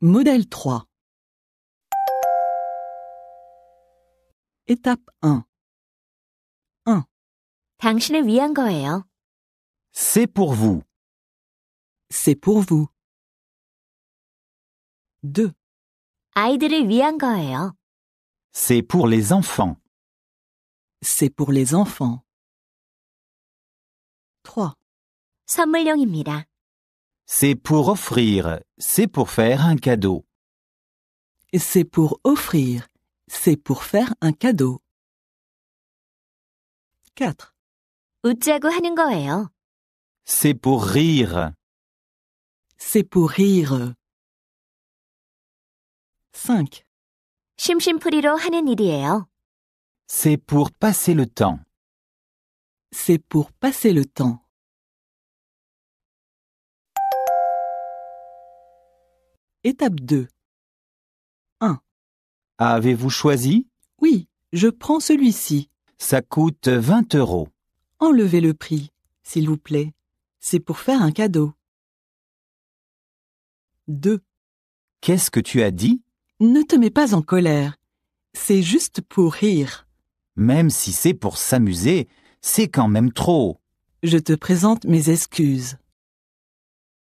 Modèle 3 Étape 1 1. 당신을 위한 거예요. C'est pour vous. C'est pour vous. 2. 아이들을 위한 거예요. C'est pour les enfants. C'est pour les enfants. 3. 선물용입니다. C'est pour offrir, c'est pour faire un cadeau. C'est pour offrir, c'est pour faire un cadeau. 4. C'est pour rire. C'est pour rire. 5. C'est pour passer le temps. C'est pour passer le temps. Étape 2. 1. Avez-vous choisi Oui, je prends celui-ci. Ça coûte 20 euros. Enlevez le prix, s'il vous plaît. C'est pour faire un cadeau. 2. Qu'est-ce que tu as dit Ne te mets pas en colère. C'est juste pour rire. Même si c'est pour s'amuser, c'est quand même trop. Je te présente mes excuses.